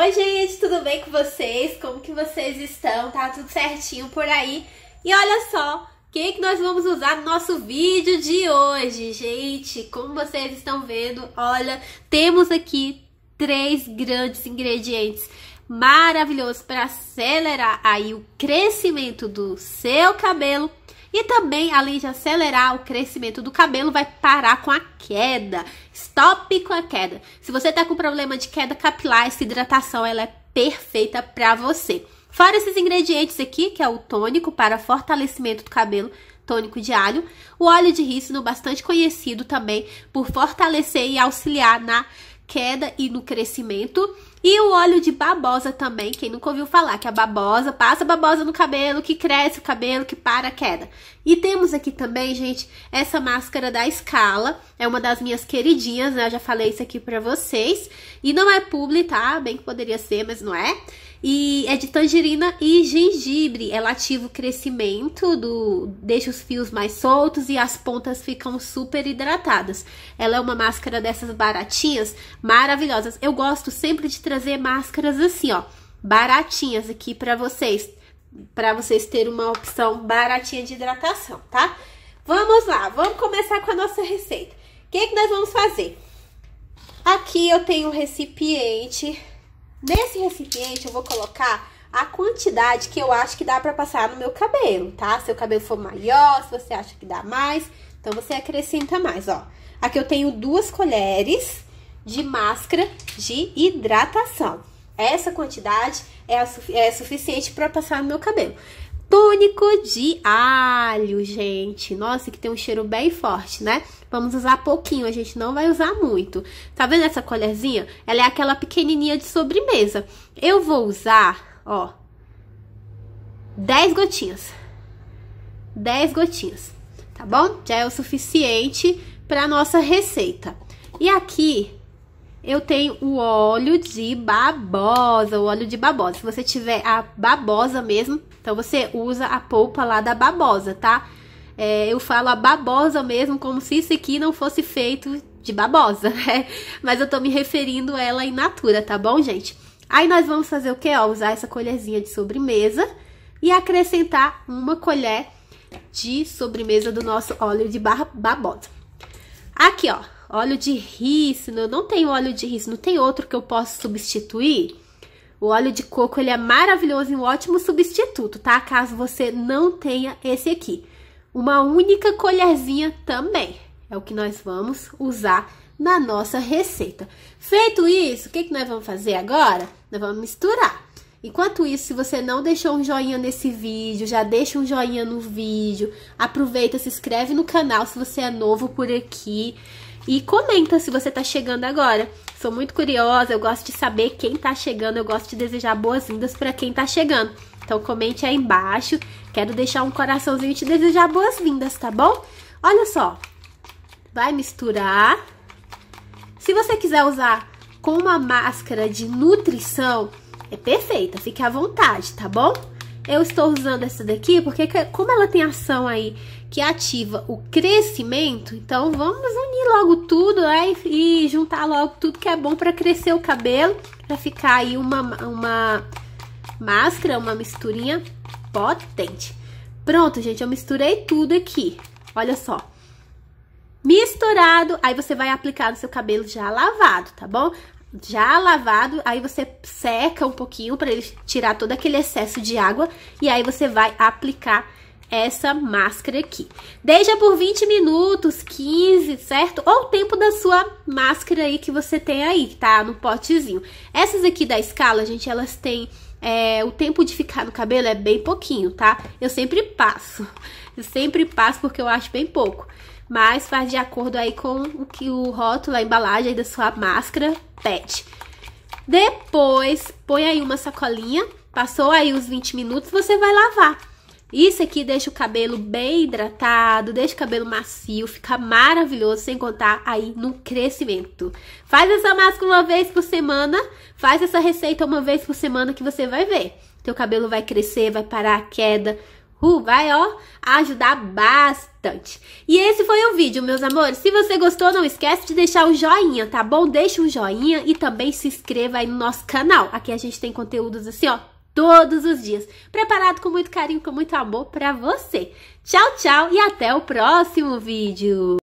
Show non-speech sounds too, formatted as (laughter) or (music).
Oi, gente, tudo bem com vocês? Como que vocês estão? Tá tudo certinho por aí? E olha só, quem que nós vamos usar no nosso vídeo de hoje, gente? Como vocês estão vendo, olha, temos aqui três grandes ingredientes maravilhosos para acelerar aí o crescimento do seu cabelo e também, além de acelerar o crescimento do cabelo, vai parar com a queda. Stop com a queda. Se você tá com problema de queda capilar, essa hidratação ela é perfeita para você. Fora esses ingredientes aqui, que é o tônico para fortalecimento do cabelo, tônico de alho, o óleo de rícino bastante conhecido também por fortalecer e auxiliar na queda e no crescimento. E o óleo de babosa também, quem nunca ouviu falar, que a babosa passa a babosa no cabelo, que cresce o cabelo, que para a queda. E temos aqui também, gente, essa máscara da Scala, é uma das minhas queridinhas, né? Eu já falei isso aqui pra vocês. E não é publi, tá? Bem que poderia ser, mas não é. E é de tangerina e gengibre. Ela é ativa o crescimento, do, deixa os fios mais soltos e as pontas ficam super hidratadas. Ela é uma máscara dessas baratinhas, maravilhosas. Eu gosto sempre de trazer máscaras assim, ó, baratinhas aqui para vocês, para vocês terem uma opção baratinha de hidratação, tá? Vamos lá, vamos começar com a nossa receita. O que, que nós vamos fazer? Aqui eu tenho um recipiente Nesse recipiente eu vou colocar a quantidade que eu acho que dá para passar no meu cabelo, tá? Se o cabelo for maior, se você acha que dá mais, então você acrescenta mais, ó. Aqui eu tenho duas colheres de máscara de hidratação. Essa quantidade é, é suficiente para passar no meu cabelo tônico de alho, gente. Nossa, que tem um cheiro bem forte, né? Vamos usar pouquinho, a gente não vai usar muito. Tá vendo essa colherzinha? Ela é aquela pequenininha de sobremesa. Eu vou usar, ó, 10 gotinhas. 10 gotinhas, tá bom? Já é o suficiente para nossa receita. E aqui eu tenho o óleo de babosa, o óleo de babosa. Se você tiver a babosa mesmo, então você usa a polpa lá da babosa, tá? É, eu falo a babosa mesmo, como se isso aqui não fosse feito de babosa, (laughs) né? Mas eu tô me referindo a ela em natura, tá bom, gente? Aí nós vamos fazer o quê? Ó, usar essa colherzinha de sobremesa e acrescentar uma colher de sobremesa do nosso óleo de babosa. Aqui, ó, óleo de rícino, eu não tenho óleo de rícino, tem outro que eu posso substituir? O óleo de coco, ele é maravilhoso e um ótimo substituto, tá? Caso você não tenha esse aqui. Uma única colherzinha também é o que nós vamos usar na nossa receita. Feito isso, o que, que nós vamos fazer agora? Nós vamos misturar. Enquanto isso, se você não deixou um joinha nesse vídeo, já deixa um joinha no vídeo, aproveita, se inscreve no canal se você é novo por aqui. E comenta se você tá chegando agora. Sou muito curiosa, eu gosto de saber quem tá chegando, eu gosto de desejar boas-vindas para quem tá chegando. Então comente aí embaixo. Quero deixar um coraçãozinho e te desejar boas-vindas, tá bom? Olha só. Vai misturar. Se você quiser usar com uma máscara de nutrição, é perfeita, fique à vontade, tá bom? Eu estou usando essa daqui porque como ela tem ação aí que ativa o crescimento, então vamos unir logo tudo né, e juntar logo tudo que é bom para crescer o cabelo, para ficar aí uma, uma máscara, uma misturinha potente. Pronto, gente, eu misturei tudo aqui, olha só. Misturado, aí você vai aplicar no seu cabelo já lavado, tá bom? já lavado, aí você seca um pouquinho para ele tirar todo aquele excesso de água e aí você vai aplicar essa máscara aqui. Deixa por 20 minutos, 15, certo? Ou o tempo da sua máscara aí que você tem aí, tá? No potezinho. Essas aqui da escala, gente, elas têm... É, o tempo de ficar no cabelo é bem pouquinho, tá? Eu sempre passo. (laughs) Eu sempre passo porque eu acho bem pouco mas faz de acordo aí com o que o rótulo, a embalagem da sua máscara pet Depois, põe aí uma sacolinha, passou aí os 20 minutos, você vai lavar. Isso aqui deixa o cabelo bem hidratado, deixa o cabelo macio, fica maravilhoso, sem contar aí no crescimento. Faz essa máscara uma vez por semana, faz essa receita uma vez por semana que você vai ver. Teu cabelo vai crescer, vai parar a queda, Uh, vai, ó, ajudar bastante. E esse foi o vídeo, meus amores. Se você gostou, não esquece de deixar o joinha, tá bom? Deixa um joinha e também se inscreva aí no nosso canal. Aqui a gente tem conteúdos assim, ó, todos os dias. Preparado com muito carinho, com muito amor pra você. Tchau, tchau e até o próximo vídeo.